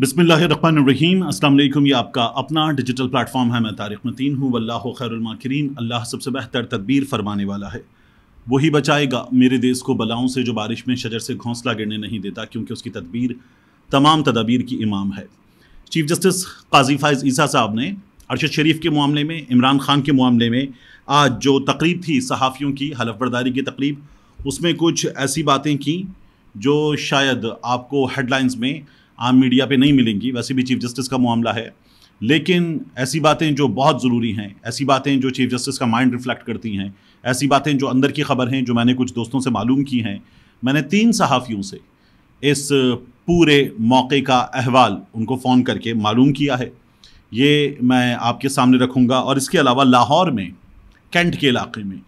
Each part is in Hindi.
बिसमीम असल ये आपका अपना डिजिटल प्लेटफॉर्म है मैं तारिक मतीन हूँ वल्ला खैरमाकरीन अल्लाह सबसे बेहतर तदबीर फरमाने वाला है वही बचाएगा मेरे देश को बलाओं से जो बारिश में शजर से घोंसला गिरने नहीं देता क्योंकि उसकी तदबीर तमाम तदाबीर की इमाम है चीफ जस्टिस काजी फायज़ ईसा साहब ने अरशद शरीफ के मामले में इमरान खान के मामले में आज जो तकरीब थी सहाफ़ियों की हलफबरदारी की तकरीब उसमें कुछ ऐसी बातें कि जो शायद आपको हेडलाइंस में आम मीडिया पे नहीं मिलेंगी वैसे भी चीफ जस्टिस का मामला है लेकिन ऐसी बातें जो बहुत ज़रूरी हैं ऐसी बातें जो चीफ जस्टिस का माइंड रिफ्लेक्ट करती हैं ऐसी बातें जो अंदर की खबर हैं जो मैंने कुछ दोस्तों से मालूम की हैं मैंने तीन सहाफ़ियों से इस पूरे मौके का अहवाल उनको फ़ोन करके मालूम किया है ये मैं आपके सामने रखूँगा और इसके अलावा लाहौर में कैंट के इलाके में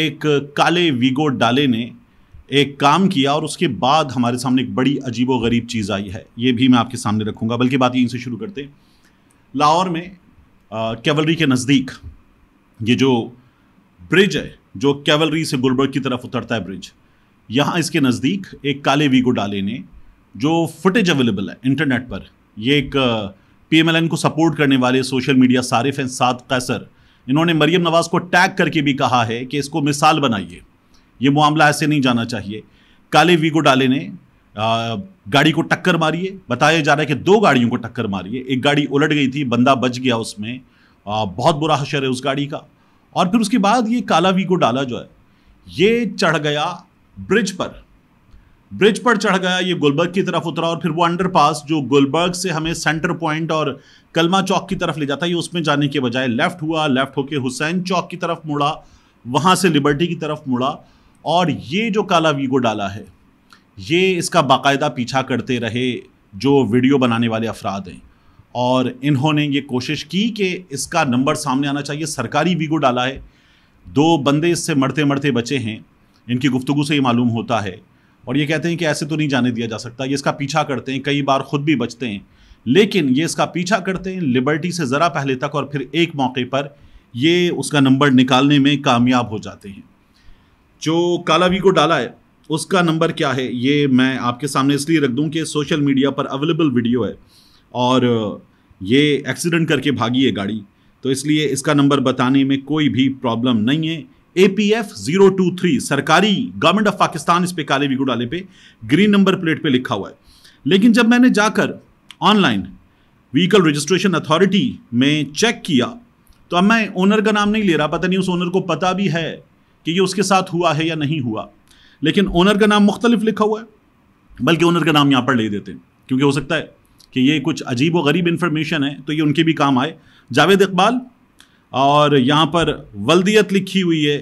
एक काले वीगो डाले ने एक काम किया और उसके बाद हमारे सामने एक बड़ी अजीब व गरीब चीज़ आई है ये भी मैं आपके सामने रखूँगा बल्कि बात यहीं से शुरू करते हैं लाहौर में कैवलरी के नज़दीक ये जो ब्रिज है जो कैवलरी से गुलबर्ग की तरफ उतरता है ब्रिज यहाँ इसके नज़दीक एक काले वीगो डाले ने जो फुटेज अवेलेबल है इंटरनेट पर ये एक पी को सपोर्ट करने वाले सोशल मीडिया सारिफ हैं सात कैसर इन्होंने मरियम नवाज़ को टैग करके भी कहा है कि इसको मिसाल बनाइए ये मामला ऐसे नहीं जाना चाहिए काले वीगो डाले ने आ, गाड़ी को टक्कर मारी है बताया जा रहा है कि दो गाड़ियों को टक्कर मारी है एक गाड़ी उलट गई थी बंदा बच गया उसमें आ, बहुत बुरा हशर है उस गाड़ी का और फिर उसके बाद ये काला वीगो डाला जो है ये चढ़ गया ब्रिज पर ब्रिज पर चढ़ गया ये गुलबर्ग की तरफ उतरा और फिर वो अंडरपास जो गुलबर्ग से हमें सेंटर पॉइंट और कलमा चौक की तरफ ले जाता है ये उसमें जाने के बजाय लेफ्ट हुआ लेफ्ट होके हुसैन चौक की तरफ मुड़ा वहाँ से लिबर्टी की तरफ मुड़ा और ये जो काला वीगो डाला है ये इसका बाकायदा पीछा करते रहे जो वीडियो बनाने वाले अफराद हैं और इन्होंने ये कोशिश की कि इसका नंबर सामने आना चाहिए सरकारी वीगो डाला है दो बंदे इससे मरते मरते बचे हैं इनकी गुफ्तु से ये मालूम होता है और ये कहते हैं कि ऐसे तो नहीं जाने दिया जा सकता ये इसका पीछा करते हैं कई बार ख़ुद भी बचते हैं लेकिन ये इसका पीछा करते हैं लिबर्टी से ज़रा पहले तक और फिर एक मौके पर ये उसका नंबर निकालने में कामयाब हो जाते हैं जो काला वी को डाला है उसका नंबर क्या है ये मैं आपके सामने इसलिए रख दूं कि सोशल मीडिया पर अवेलेबल वीडियो है और ये एक्सीडेंट करके भागी है गाड़ी तो इसलिए इसका नंबर बताने में कोई भी प्रॉब्लम नहीं है A P F zero two three सरकारी गवर्नमेंट ऑफ पाकिस्तान इस पे काले वीगो डाले पे ग्रीन नंबर प्लेट पे लिखा हुआ है लेकिन जब मैंने जाकर ऑनलाइन व्हीकल रजिस्ट्रेशन अथॉरिटी में चेक किया तो अब मैं ओनर का नाम नहीं ले रहा पता नहीं उस ओनर को पता भी है कि ये उसके साथ हुआ है या नहीं हुआ लेकिन ओनर का नाम मुख्तलिफ लिखा हुआ है बल्कि ओनर का नाम यहाँ पर ले देते हैं क्योंकि हो सकता है कि ये कुछ अजीब व गरीब इन्फॉर्मेशन है तो ये उनके भी काम आए जावेद इकबाल और यहाँ पर वल्दियत लिखी हुई है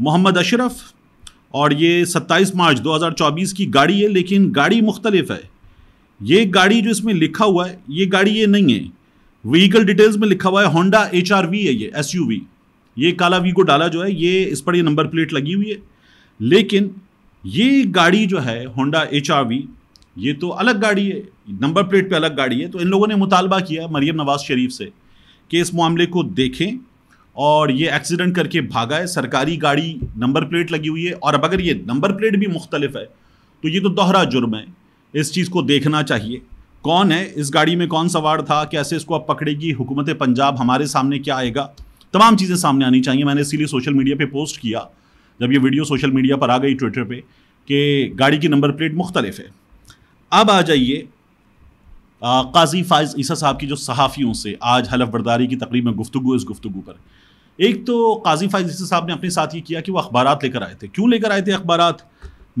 मोहम्मद अशरफ और ये 27 मार्च 2024 की गाड़ी है लेकिन गाड़ी मुख्तलिफ है ये गाड़ी जो इसमें लिखा हुआ है ये गाड़ी ये नहीं है व्हीकल डिटेल्स में लिखा हुआ है होंडा एच है ये एस यू वी ये काला वीगो डाला जो है ये इस पर ये नंबर प्लेट लगी हुई है लेकिन ये गाड़ी जो है होंडा एच ये तो अलग गाड़ी है नंबर प्लेट पे अलग गाड़ी है तो इन लोगों ने मुतालबा किया मरियम नवाज शरीफ से कि इस मामले को देखें और ये एक्सीडेंट करके भागा है सरकारी गाड़ी नंबर प्लेट लगी हुई है और अब अगर ये नंबर प्लेट भी मुख्तलिफ है तो ये तो दोहरा जुर्म है इस चीज़ को देखना चाहिए कौन है इस गाड़ी में कौन सवार था कैसे इसको अब पकड़ेगी हुकूमत पंजाब हमारे सामने क्या आएगा तमाम चीज़ें सामने आनी चाहिए मैंने इसीलिए सोशल मीडिया पर पोस्ट किया जब ये वीडियो सोशल मीडिया पर आ गई ट्विटर पर कि गाड़ी की नंबर प्लेट मुख्तलिफ है अब आ जाइए काजी फायज ईसा साहब की जो सहाफ़ियों से आज हलफ बर्दारी की तकरीब में गुफ्तु इस गुफ्तु पर एक तो काजी फायज ईसा साहब ने अपने साथ ये किया कि वो अखबार लेकर आए थे क्यों लेकर आए थे अखबार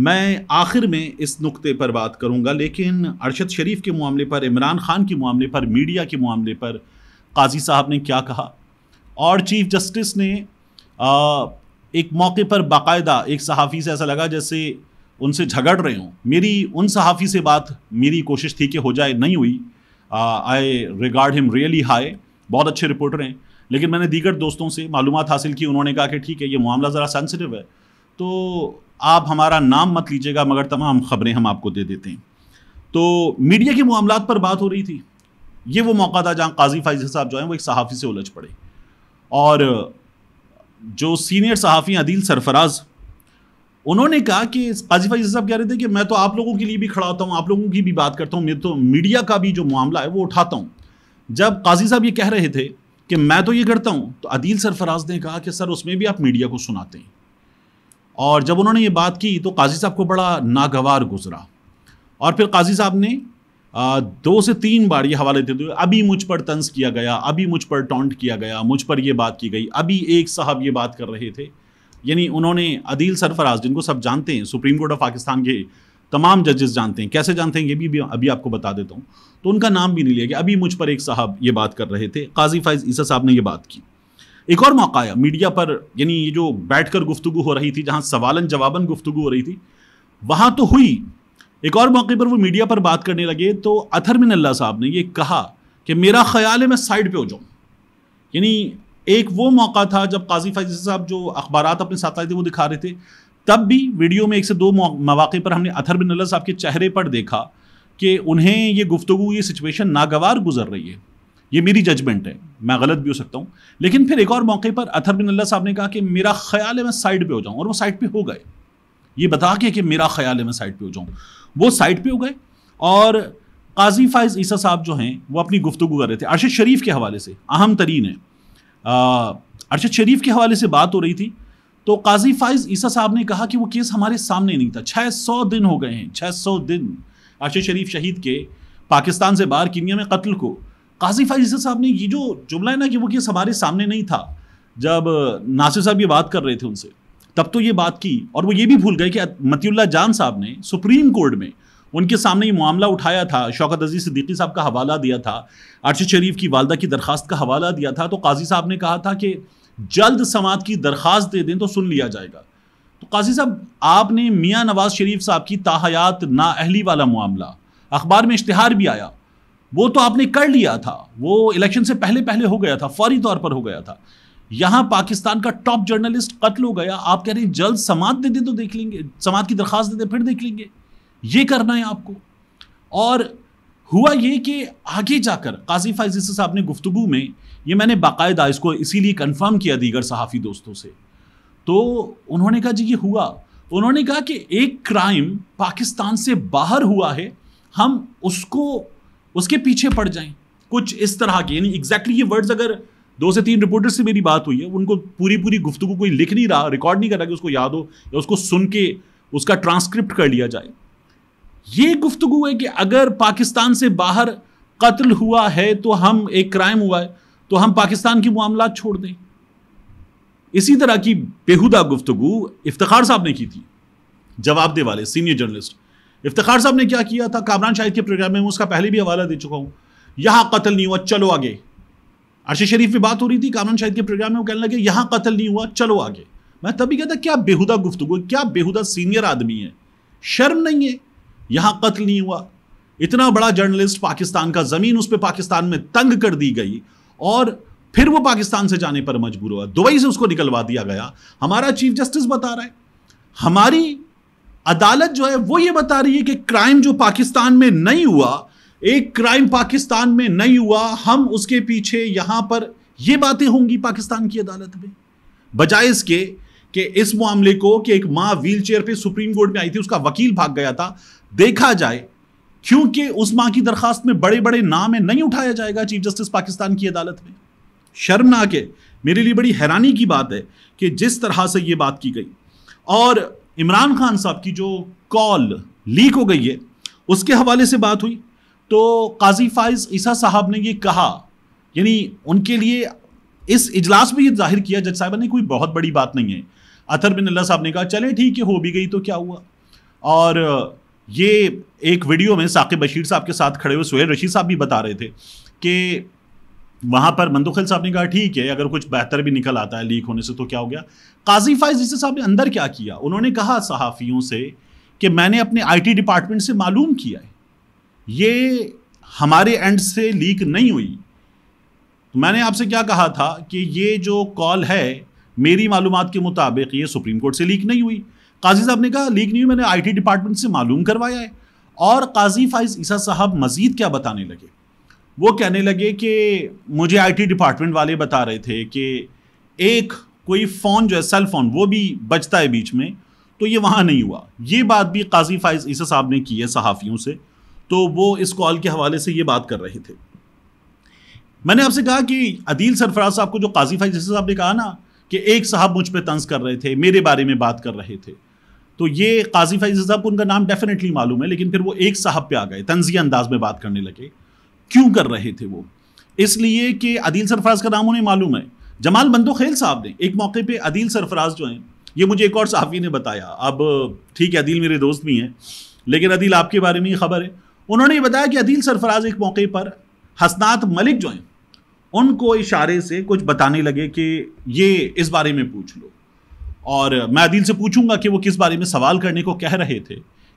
मैं आखिर में इस नुक्ते पर बात करूंगा लेकिन अरशद शरीफ के मामले पर इमरान खान के मामले पर मीडिया के मामले पर काजी साहब ने क्या कहा और चीफ जस्टिस ने एक मौके पर बाकायदा एक सहाफ़ी से ऐसा लगा जैसे उनसे झगड़ रहे हों मेरी उन सहाफ़ी से बात मेरी कोशिश थी कि हो जाए नहीं हुई I regard him really high बहुत अच्छे रिपोर्टर हैं लेकिन मैंने दीगर दोस्तों से मालूम हासिल की उन्होंने कहा कि ठीक है ये मामला ज़रा सेंसिटिव है तो आप हमारा नाम मत लीजिएगा मगर तमाम खबरें हम आपको दे देते हैं तो मीडिया के मामला पर बात हो रही थी ये वो मौका था जहाँ काजी फाइज साहब जो हैं वो एक सहाफ़ी से उलझ पड़े और जो सीनियर सहाफ़ी अदील सरफराज उन्होंने कहा कि काजी फाइज साहब कह रहे थे कि मैं तो आप लोगों के लिए भी खड़ा होता हूँ आप लोगों की भी बात करता हूँ मैं तो मीडिया का भी जो मामला है वो उठाता हूँ जब काजी साहब ये कह रहे थे कि मैं तो ये करता हूँ तो अदील सरफराज ने कहा कि सर उसमें भी आप मीडिया को सुनाते हैं और जब उन्होंने ये बात की तो काजी साहब को बड़ा नागवार गुजरा और फिर काजी साहब ने दो से तीन बार ये हवाले देते हुए अभी मुझ पर तंज किया गया अभी मुझ पर टॉन्ट किया गया मुझ पर यह बात की गई अभी एक साहब ये बात कर रहे थे यानी उन्होंने अदील सरफराज जिनको सब जानते हैं सुप्रीम कोर्ट ऑफ पाकिस्तान के तमाम जजेस जानते हैं कैसे जानते हैं ये भी, भी अभी आपको बता देता हूँ तो उनका नाम भी नहीं लिया गया अभी मुझ पर एक साहब ये बात कर रहे थे काजी फाइज ईसा साहब ने ये बात की एक और मौका आया मीडिया पर यानी ये जो बैठ कर गुफ्तु हो रही थी जहाँ सवालन जवाबन गुफ्तु हो रही थी वहाँ तो हुई एक और मौके पर वो मीडिया पर बात करने लगे तो अथर मिन अल्लाह साहब ने ये कहा कि मेरा ख्याल है मैं साइड पे हो जाऊँ यानी एक वो मौका था जब काजी फैज साहब जो अखबार अपने साथ आए थे वो दिखा रहे थे तब भी वीडियो में एक से दो मौाक़े पर हमने अथर बिन अल्लाह साहब के चेहरे पर देखा कि उन्हें ये गुफ्तु ये सिचुएशन नागवार गुजर रही है ये मेरी जजमेंट है मैं गलत भी हो सकता हूँ लेकिन फिर एक और मौके पर अथर बिन अल्लाह साहब ने कहा कि मेरा ख्याल है मैं साइड पे हो जाऊँ और वो साइड पे हो गए ये बता के कि मेरा ख्याल है मैं साइड पे हो जाऊँ वो साइड पे हो गए और काजी फायज़ ईसा साहब जो हैं वो अपनी गुफ्तु कर रहे थे अरशद शरीफ के हवाले से अहम तरीन है अरशद शरीफ के हवाले से बात हो रही थी तो काजी फायज़ ईसा साहब ने कहा कि वो केस हमारे सामने नहीं था छः सौ दिन हो गए हैं छः सौ दिन अरशद शरीफ शहीद के पाकिस्तान से बाहर कीनिया में कत्ल को काजी फायज़ ईसा साहब ने ये जो जुमला है ना कि वो केस हमारे सामने नहीं था जब नासिर साहब ये बात कर रहे थे उनसे तब तो ये बात की और वो ये भी भूल गए कि मतियुल्ला जान साहब ने सुप्रीम कोर्ट में उनके सामने ये मामला उठाया था शौकत अजीज सिद्दीकी साहब का हवाला दिया था अर्शद शरीफ की वालदा की दरख्वास्त का हवाला दिया था तो काजी साहब ने कहा था कि जल्द समात की दरख्वास्त दे दें तो सुन लिया जाएगा तो काजी साहब आपने मियाँ नवाज शरीफ साहब की ताहयात अहली वाला मामला अखबार में इश्तहार भी आया वो तो आपने कर लिया था वो इलेक्शन से पहले पहले हो गया था फौरी तौर पर हो गया था यहां पाकिस्तान का टॉप जर्नलिस्ट कत्ल हो गया आप कह रहे हैं जल्द समाध दे दें तो देख लेंगे समाज की दरख्वास्त दे दें फिर देख लेंगे ये करना है आपको और हुआ ये कि आगे जाकर काजी फाइजिस साहब ने गुफ्तु में ये मैंने बाकायदा इसको इसीलिए कंफर्म किया दीगर सहाफ़ी दोस्तों से तो उन्होंने कहा जी ये हुआ उन्होंने कहा कि एक क्राइम पाकिस्तान से बाहर हुआ है हम उसको उसके पीछे पड़ जाएं कुछ इस तरह के यानी एग्जैक्टली ये वर्ड्स अगर दो से तीन रिपोर्टर से मेरी बात हुई है उनको पूरी पूरी गुफ्तु कोई लिख नहीं रहा रिकॉर्ड नहीं कर रहा कि उसको याद हो या उसको सुन के उसका ट्रांसक्रिप्ट कर लिया जाए ये गुफ्तु है कि अगर पाकिस्तान से बाहर कत्ल हुआ है तो हम एक क्राइम हुआ है तो हम पाकिस्तान की मामला छोड़ दें इसी तरह की बेहुदा गुफ्तु इफ्तार साहब ने की थी जवाबदे वाले सीनियर जर्नलिस्ट इफ्तार साहब ने क्या किया था कामरान शाहिद के प्रोग्राम में उसका पहले भी हवाला दे चुका हूँ यहाँ कत्ल नहीं हुआ चलो आगे अर्शद शरीफ भी बात हो रही थी कामरान शाहिद के प्रोग्राम में वो कहने लगे यहाँ कत्ल नहीं हुआ चलो आगे मैं तभी कहता क्या बेहुदा गुफ्तु क्या बेहुदा सीनियर आदमी है शर्म नहीं है यहाँ कत्ल नहीं हुआ इतना बड़ा जर्नलिस्ट पाकिस्तान का ज़मीन उस पर पाकिस्तान में तंग कर दी गई और फिर वो पाकिस्तान से जाने पर मजबूर हुआ दुबई से उसको निकलवा दिया गया हमारा चीफ जस्टिस बता रहा है हमारी अदालत जो है वो ये बता रही है कि क्राइम जो पाकिस्तान में नहीं हुआ एक क्राइम पाकिस्तान में नहीं हुआ हम उसके पीछे यहां पर ये बातें होंगी पाकिस्तान की अदालत में बजाय इसके कि इस मामले को कि एक माँ चेयर पर सुप्रीम कोर्ट में आई थी उसका वकील भाग गया था देखा जाए क्योंकि उस माँ की दरखास्त में बड़े बड़े नाम है नहीं उठाया जाएगा चीफ जस्टिस पाकिस्तान की अदालत में शर्मनाक है मेरे लिए बड़ी हैरानी की बात है कि जिस तरह से ये बात की गई और इमरान खान साहब की जो कॉल लीक हो गई है उसके हवाले से बात हुई तो काजी फाइज ईसा साहब ने ये कहा यानी उनके लिए इस इजलास में ये जाहिर किया जज साहब ने कोई बहुत बड़ी बात नहीं है अतर बिन अल्लाह साहब ने कहा चले ठीक है हो भी गई तो क्या हुआ और ये एक वीडियो में साकिब बशीर साहब के साथ खड़े हुए सुहेल रशीद साहब भी बता रहे थे कि वहाँ पर मंदुखल साहब ने कहा ठीक है अगर कुछ बेहतर भी निकल आता है लीक होने से तो क्या हो गया काजी फाइज ईसा साहब ने अंदर क्या किया उन्होंने कहा सहाफ़ियों से कि मैंने अपने आईटी डिपार्टमेंट से मालूम किया है ये हमारे एंड से लीक नहीं हुई तो मैंने आपसे क्या कहा था कि ये जो कॉल है मेरी मालूम के मुताबिक ये सुप्रीम कोर्ट से लीक नहीं हुई काजी साहब ने कहा लीक नहीं हुई मैंने आईटी डिपार्टमेंट से मालूम करवाया है और काजी फाइज ईसा साहब मज़ीद क्या बताने लगे वो कहने लगे कि मुझे आईटी डिपार्टमेंट वाले बता रहे थे कि एक कोई फ़ोन जो है सेल फ़ोन वो भी बचता है बीच में तो ये वहाँ नहीं हुआ ये बात भी काजी फाइज ईसा साहब ने की है सहाफ़ियों से तो वो इस कॉल के हवाले से ये बात कर रहे थे मैंने आपसे कहा कि अदील सरफराज साहब को जो काजी फाइज जैसे साहब ने कहा ना कि एक साहब मुझ पर तंज कर रहे थे मेरे बारे में बात कर रहे थे तो ये काजी फाइज साहब को उनका नाम डेफिनेटली मालूम है लेकिन फिर वो एक साहब पे आ गए तंजी अंदाज में बात करने लगे क्यों कर रहे थे वो इसलिए कि अदील सरफराज का नाम उन्हें मालूम है जमाल बंदोखेल साहब ने एक मौके पर अदील सरफराज जो हैं ये मुझे एक और साहबी ने बताया अब ठीक है अदील मेरे दोस्त भी हैं लेकिन अदील आपके बारे में ही खबर है उन्होंने ये बताया कि अदील सरफराज एक मौके पर हसनात मलिक जो हैं उनको इशारे से कुछ बताने लगे कि ये इस बारे में पूछ लो और मैं अदील से पूछूंगा कि वो किस बारे में सवाल करने को कह रहे थे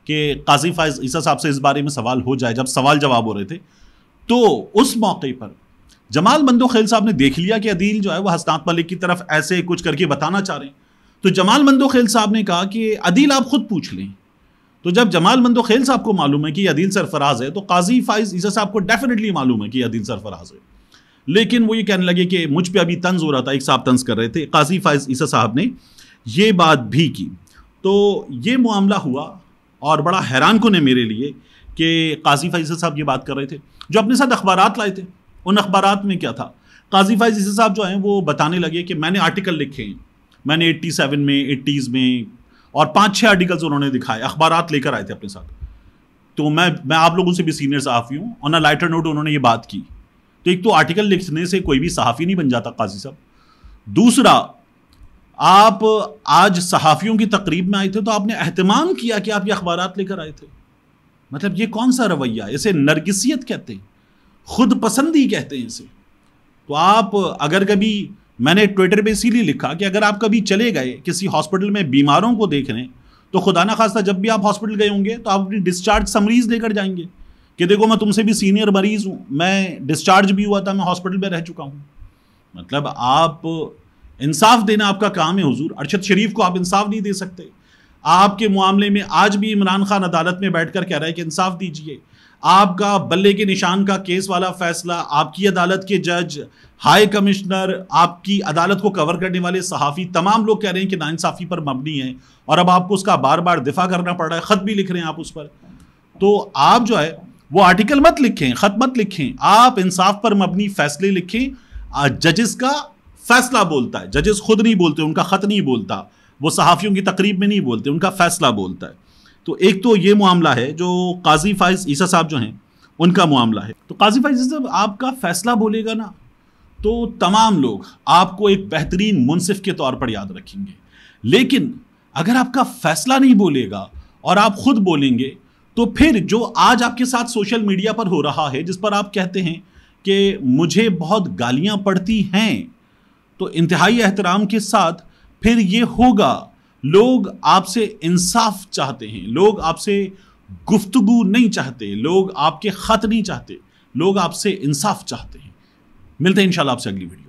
कि काजी फायज ईसा साहब से इस बारे में सवाल हो जाए जब सवाल जवाब हो रहे थे तो उस मौके पर जमाल मंदो खेल साहब ने देख लिया कि अदील जो है वो हसनात मलिक की तरफ ऐसे कुछ करके बताना चाह रहे हैं तो जमाल मंदो खेल साहब ने कहा कि अदील आप खुद पूछ लें तो जब जमाल मंदो खेल साहब को मालूम है कि अदील सरफराज है तो काजी फाइज ईसा साहब को डेफिनेटली मालूम है कि अदील सरफराज है लेकिन वो ये कहने लगे कि मुझ पर अभी तंज हो रहा था एक साहब तंज कर रहे थे काजी फाइज ईसा साहब ने ये बात भी की तो ये मामला हुआ और बड़ा हैरान है मेरे लिए कि काजी फाइज साहब ये बात कर रहे थे जो अपने साथ अखबार लाए थे उन अखबार में क्या था काजी फाइज साहब जो हैं वो बताने लगे कि मैंने आर्टिकल लिखे हैं मैंने 87 में 80s में और पाँच छः आर्टिकल्स उन्होंने दिखाए अखबार लेकर आए थे अपने साथ तो मैं मैं आप लोगों से भी सीनियर सहाफ़ी हूँ और ना लाइटर नोट उन्होंने ये बात की तो एक तो आर्टिकल लिखने से कोई भी सहाफ़ी नहीं बन जाता काजी साहब दूसरा आप आज सहाफ़ियों की तकरीब में आए थे तो आपने अहतमाम किया कि आप ये अखबार लेकर आए थे मतलब ये कौन सा रवैया इसे नरगसीत कहते हैं खुद पसंदी कहते हैं इसे तो आप अगर कभी मैंने ट्विटर पे इसीलिए लिखा कि अगर आप कभी चले गए किसी हॉस्पिटल में बीमारों को देखने तो खुदा ना खास्ता जब भी आप हॉस्पिटल गए होंगे तो आप अपनी डिस्चार्ज समरीज लेकर जाएंगे कि देखो मैं तुमसे भी सीनियर मरीज़ हूँ मैं डिस्चार्ज भी हुआ था मैं हॉस्पिटल में रह चुका हूँ मतलब आप इंसाफ देना आपका काम है हुजूर अरशद शरीफ को आप इंसाफ नहीं दे सकते आपके मामले में आज भी इमरान खान अदालत में बैठ कर कह रहा है कि इंसाफ दीजिए आपका बल्ले के निशान का केस वाला फैसला आपकी अदालत के जज हाई कमिश्नर आपकी अदालत को कवर करने वाले सहाफ़ी तमाम लोग कह रहे हैं कि नाइंसाफ़ी पर मबनी है और अब आपको उसका बार बार दिफा करना पड़ रहा है ख़त भी लिख रहे हैं आप उस पर तो आप जो है वो आर्टिकल मत लिखें ख़त मत लिखें आप इंसाफ पर मबनी फैसले लिखें जजेस का फैसला बोलता है जजेस खुद नहीं बोलते उनका ख़त नहीं बोलता वो सहाफ़ियों की तकरीब में नहीं बोलते उनका फैसला बोलता है तो एक तो ये मामला है जो काजी फाइज ईसा साहब जो हैं उनका मामला है तो काजी फाइज साहब आपका फैसला बोलेगा ना तो तमाम लोग आपको एक बेहतरीन मुनसिफ के तौर पर याद रखेंगे लेकिन अगर आपका फैसला नहीं बोलेगा और आप खुद बोलेंगे तो फिर जो आज आपके साथ सोशल मीडिया पर हो रहा है जिस पर आप कहते हैं कि मुझे बहुत गालियां पड़ती हैं तो इंतहाई एहतराम के साथ फिर ये होगा लोग आपसे इंसाफ चाहते हैं लोग आपसे गुफ्तगु नहीं चाहते लोग आपके ख़त नहीं चाहते लोग आपसे इंसाफ चाहते हैं मिलते हैं इंशाल्लाह आपसे अगली वीडियो